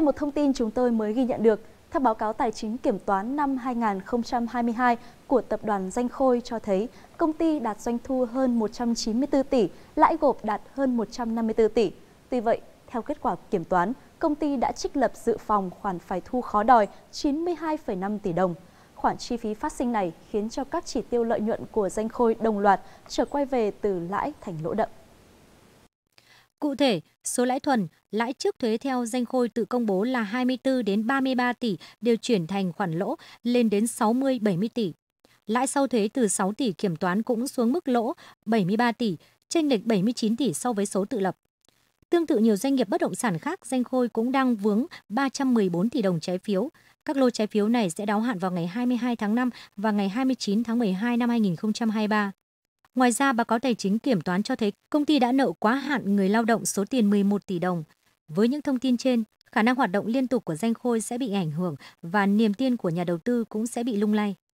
đây một thông tin chúng tôi mới ghi nhận được. Theo báo cáo tài chính kiểm toán năm 2022 của tập đoàn Danh Khôi cho thấy, công ty đạt doanh thu hơn 194 tỷ, lãi gộp đạt hơn 154 tỷ. Tuy vậy, theo kết quả kiểm toán, công ty đã trích lập dự phòng khoản phải thu khó đòi 92,5 tỷ đồng. Khoản chi phí phát sinh này khiến cho các chỉ tiêu lợi nhuận của Danh Khôi đồng loạt trở quay về từ lãi thành lỗ đậm. Cụ thể, số lãi thuần, lãi trước thuế theo danh khôi tự công bố là 24 đến 33 tỷ đều chuyển thành khoản lỗ lên đến 60-70 tỷ. Lãi sau thuế từ 6 tỷ kiểm toán cũng xuống mức lỗ 73 tỷ, chênh lệch 79 tỷ so với số tự lập. Tương tự nhiều doanh nghiệp bất động sản khác, danh khôi cũng đang vướng 314 tỷ đồng trái phiếu. Các lô trái phiếu này sẽ đáo hạn vào ngày 22 tháng 5 và ngày 29 tháng 12 năm 2023. Ngoài ra, báo cáo tài chính kiểm toán cho thấy công ty đã nợ quá hạn người lao động số tiền 11 tỷ đồng. Với những thông tin trên, khả năng hoạt động liên tục của danh khôi sẽ bị ảnh hưởng và niềm tin của nhà đầu tư cũng sẽ bị lung lay.